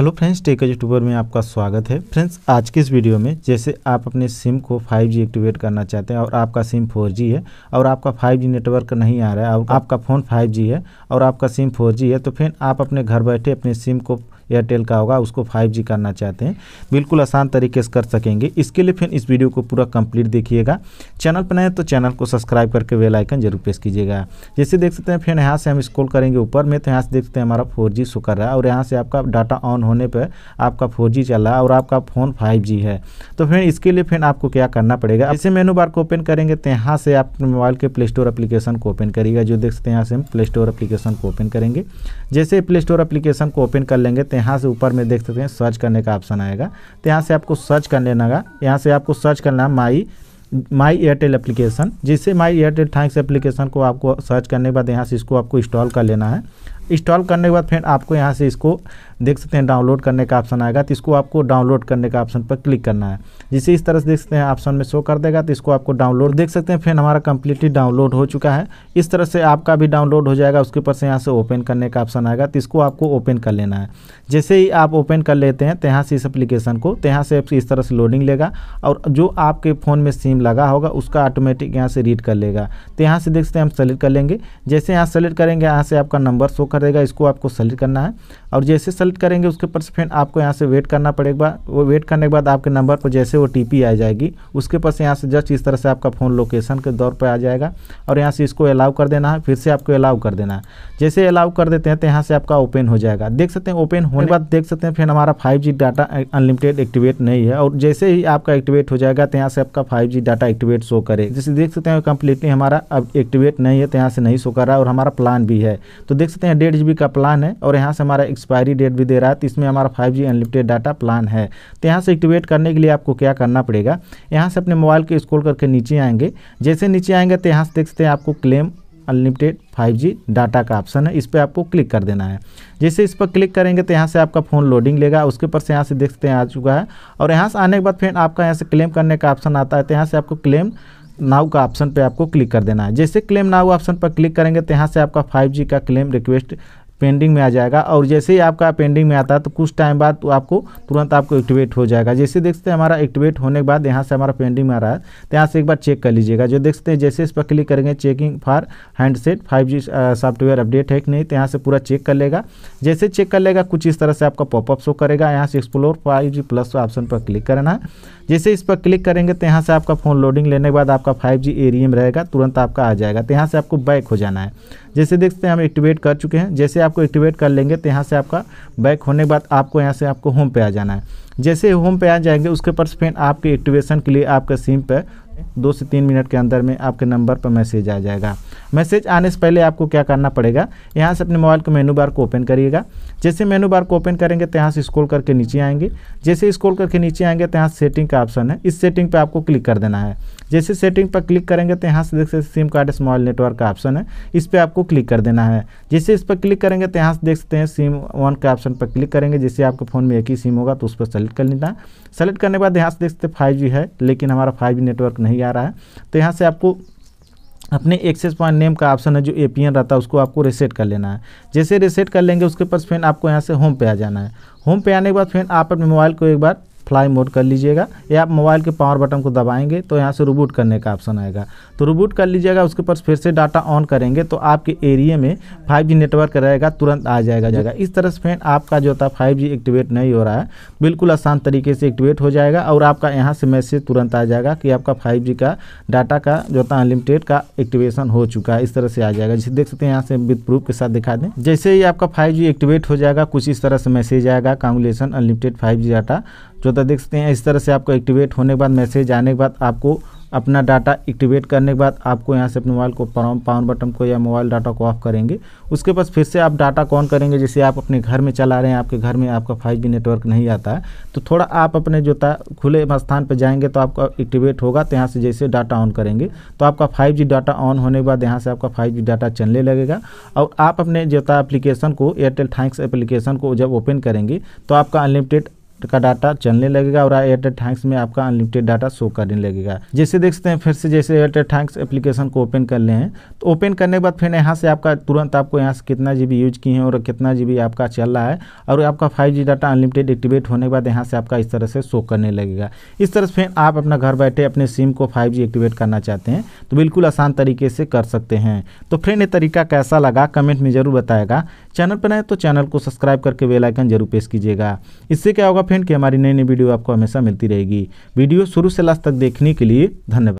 hello friends tech YouTuber में आपका स्वागत है फ्रेंड्स आज के इस वीडियो में जैसे आप अपने सिम को 5G एक्टिवेट करना चाहते हैं और आपका सिम 4G है और आपका 5G नेटवर्क नहीं आ रहा है और आपका फ़ोन 5G है और आपका सिम 4G है तो फिर आप अपने घर बैठे अपने सिम को एयरटेल का होगा उसको 5G करना चाहते हैं बिल्कुल आसान तरीके से कर सकेंगे इसके लिए फिर इस वीडियो को पूरा कंप्लीट देखिएगा चैनल पर नए तो चैनल को सब्सक्राइब करके वेल आइकन जरूर प्रेस कीजिएगा जैसे देख सकते हैं फिर यहाँ से हम स्कॉल करेंगे ऊपर में तो यहाँ से देख सकते हैं हमारा फोर जी कर रहा है और यहाँ से आपका डाटा ऑन होने पर आपका फोर चल रहा है और आपका फ़ोन फाइव है तो फिर इसके लिए फिर आपको क्या करना पड़ेगा ऐसे मेनू बार को ओपन करेंगे तो यहाँ से आप मोबाइल के प्ले स्टोर अप्लीकेशन को ओपन करिएगा जो देख सकते हैं यहाँ से हम प्ले स्टोर अप्लीकेशन को ओपन करेंगे जैसे प्ले स्टोर अप्लीकेशन को ओपन कर लेंगे तो यहाँ से ऊपर में देख सकते हैं सर्च करने का ऑप्शन आएगा तो यहाँ से आपको सर्च कर लेना होगा यहाँ से आपको सर्च करना है माई माई एयरटेल एप्लीकेशन जिससे माई एयरटेल थैंक्स एप्लीकेशन को आपको सर्च करने के बाद यहाँ से इसको आपको इंस्टॉल कर लेना है इंस्टॉल करने के बाद फिर आपको यहाँ से इसको देख सकते हैं डाउनलोड करने का ऑप्शन आएगा तो इसको आपको डाउनलोड करने का ऑप्शन पर क्लिक करना है जिसे इस तरह से देख सकते हैं ऑप्शन में शो कर देगा तो इसको आपको डाउनलोड देख सकते हैं फिर हमारा कंप्लीटली डाउनलोड हो चुका है इस तरह से आपका भी डाउनलोड हो जाएगा उसके ऊपर से यहाँ से ओपन करने का ऑप्शन आएगा तो इसको आपको ओपन कर लेना है जैसे ही आप ओपन कर लेते हैं तो यहाँ से इस अप्लीकेशन को तो यहाँ से इस तरह से लोडिंग लेगा और जो आपके फ़ोन में सिम लगा होगा उसका ऑटोमेटिक यहाँ से रीड कर लेगा तो यहाँ से देख सकते हैं हम सेलेक्ट कर लेंगे जैसे यहाँ सेलेक्ट करेंगे यहाँ से आपका नंबर शो करेगा इसको आपको सेलेक्ट करना है और जैसे कॉल करेंगे उसके ऊपर से फ्रेंड आपको यहाँ से वेट करना पड़ेगा वो वेट करने के बाद आपके नंबर पर जैसे वो टी आ जाएगी उसके पास यहाँ से जस्ट इस तरह से आपका फ़ोन लोकेशन के दौर पर आ जाएगा और यहाँ से इसको अलाउ कर देना है फिर से आपको अलाउ कर देना है जैसे अलाउ कर देते हैं तो यहाँ से आपका ओपन हो जाएगा देख सकते हैं ओपन होने के बाद देख सकते हैं फ्रेंड हमारा फाइव डाटा अनलिमिटेड एक्टिवेट नहीं है और जैसे ही आपका एक्टिवेट हो जाएगा तो यहाँ से आपका फाइव डाटा एक्टिवेट शो करे जैसे देख सकते हैं कंप्लीटली हमारा अब एक्टिवेट नहीं है तो यहाँ से नहीं शो कर रहा है और हमारा प्लान भी है तो देख सकते हैं डेढ़ जी का प्लान है और यहाँ से हमारा एक्सपायरी डेट भी दे रहा है तो इसमें हमारा five G unlimited data plan है तो यहाँ से एक्टिवेट करने के लिए आपको क्या करना पड़ेगा यहाँ से अपने मोबाइल के स्क्रोल करके नीचे आएंगे जैसे नीचे आएंगे तो यहाँ से देख सकते हैं आपको क्लेम अनलिमिटेड 5G डाटा का ऑप्शन है इस पर आपको क्लिक कर देना है जैसे इस पर क्लिक करेंगे तो यहाँ से आपका फ़ोन लोडिंग लेगा उसके ऊपर से यहाँ से देखते हैं आ चुका है और यहाँ से आने के बाद फिर आपका यहाँ से क्लेम करने का ऑप्शन आता है तो यहाँ से आपको क्लेम नाउ का ऑप्शन पे आपको क्लिक कर देना है जैसे क्लेम नाउ ऑप्शन पर क्लिक करेंगे तो यहाँ से आपका 5G का क्लेम रिक्वेस्ट पेंडिंग में आ जाएगा और जैसे ही आपका पेंडिंग में आता है तो कुछ टाइम बाद तो आपको तुरंत आपको एक्टिवेट हो जाएगा जैसे देखते हैं हमारा एक्टिवेट होने के बाद यहाँ से हमारा पेंडिंग में आ रहा है तो यहाँ से एक बार चेक कर लीजिएगा जो देखते हैं जैसे इस पर क्लिक करेंगे checking for handset five G software update है कि नहीं तो यहाँ से पूरा चेक कर लेगा जैसे चेक कर लेगा कुछ इस तरह से आपका पॉपअप शो करेगा यहाँ से explore five G plus option पर क्लिक करना है जैसे इस पर क्लिक करेंगे तो यहाँ से आपका फ़ोन लोडिंग लेने के बाद आपका फाइव जी एरियम रहेगा तुरंत आपका आ जाएगा तो यहाँ से आपको बैक हो जाना है जैसे देखते हैं हम एक्टिवेट कर चुके हैं जैसे आपको एक्टिवेट कर लेंगे तो यहाँ से आपका बैक होने के बाद आपको यहाँ से आपको होम पे आ जाना है जैसे होम पे आ जाएंगे उसके पर फिर आपके एक्टिवेशन के लिए आपका सिम पर दो से तीन मिनट के अंदर में आपके नंबर पर मैसेज आ जाएगा मैसेज आने से पहले आपको क्या करना पड़ेगा यहाँ से अपने मोबाइल के मेनू बार को ओपन करिएगा जैसे मेनू बार को ओपन करेंगे तो यहाँ से स्क्रॉल करके नीचे आएंगे जैसे स्क्रॉल करके नीचे आएंगे तो यहाँ सेटिंग का ऑप्शन है इस सेटिंग पर आपको क्लिक कर देना है जैसे सेटिंग पर क्लिक करेंगे तो यहाँ से देख सकते सिम कार्ड स्मॉल नेटवर्क का ऑप्शन है इस पर आपको क्लिक कर देना है जैसे इस पर क्लिक करेंगे तो यहाँ से देख सकते हैं सिम वन के ऑप्शन पर क्लिक करेंगे जैसे आपके फ़ोन में एक ही सिम होगा तो उस पर सेलेक्ट कर लेना सेलेक्ट करने के बाद यहाँ से देख सकते फाइव है लेकिन हमारा फाइव नेटवर्क नहीं नहीं आ रहा है तो यहाँ से आपको अपने एक्सेस पॉइंट नेम का ऑप्शन है जो ए रहता है उसको आपको रिसेट कर लेना है जैसे रिसेट कर लेंगे उसके पास फिर आपको यहाँ से होम पे आ जाना है होम पे आने के बाद फिर आप अपने मोबाइल को एक बार फ्लाई मोड कर लीजिएगा या आप मोबाइल के पावर बटन को दबाएंगे तो यहाँ से रिबूट करने का ऑप्शन आएगा तो रिबूट कर लीजिएगा उसके पास फिर से डाटा ऑन करेंगे तो आपके एरिए में फाइव नेटवर्क रहेगा तुरंत आ जाएगा जगह इस तरह से फ्रेंड आपका जो था फाइव एक्टिवेट नहीं हो रहा है बिल्कुल आसान तरीके से एक्टिवेट हो जाएगा और आपका यहाँ से मैसेज तुरंत आ जाएगा कि आपका फाइव का डाटा का जो था अनलिमिटेड का एक्टिवेशन हो चुका है इस तरह से आ जाएगा जिसे देख सकते हैं यहाँ से विद प्रूफ के साथ दिखा दें जैसे ही आपका फाइव एक्टिवेट हो जाएगा कुछ इस तरह से मैसेज आएगा कांगुलेशन अनलिमिटेड फाइव डाटा जो तो देख सकते हैं इस तरह से आपको एक्टिवेट होने के बाद मैसेज आने के बाद आपको अपना डाटा एक्टिवेट करने के बाद आपको यहाँ से अपने मोबाइल को पावर बटन को या मोबाइल डाटा को ऑफ करेंगे उसके बाद फिर से आप डाटा कौन करेंगे जैसे आप अपने घर में चला रहे हैं आपके घर में आपका फाइव नेटवर्क नहीं आता है तो थोड़ा आप अपने जो था खुले स्थान पर जाएंगे तो आपका एक्टिवेट होगा तो यहाँ से जैसे डाटा ऑन करेंगे तो आपका फाइव डाटा ऑन होने के बाद यहाँ से आपका फाइव डाटा चलने लगेगा और आप अपने जो था एप्लीकेशन को एयरटेल थैंक्स एप्लीकेशन को जब ओपन करेंगे तो आपका अनलिमिटेड का डाटा चलने लगेगा और एयरटेल थैंक्स में आपका अनलिमिटेड डाटा शो करने लगेगा जैसे देख सकते हैं फिर से जैसे एयरटेल थैंक्स एप्लीकेशन को ओपन कर ले तो ओपन करने के बाद फिर यहाँ से आपका तुरंत आपको यहाँ से कितना जी यूज किए हैं और कितना जी आपका चल रहा है और आपका फाइव डाटा अनलिमिटेड एक्टिवेट होने के बाद यहाँ से आपका इस तरह से शो करने लगेगा इस तरह से फिर आप अपना घर बैठे अपने सिम को फाइव एक्टिवेट करना चाहते हैं तो बिल्कुल आसान तरीके से कर सकते हैं तो फ्रेंड ये तरीका कैसा लगा कमेंट में जरूर बताएगा चैनल पर नए तो चैनल को सब्सक्राइब करके आइकन जरूर प्रेस कीजिएगा इससे क्या होगा फ्रेंड कि हमारी नई नई वीडियो आपको हमेशा मिलती रहेगी वीडियो शुरू से लास्ट तक देखने के लिए धन्यवाद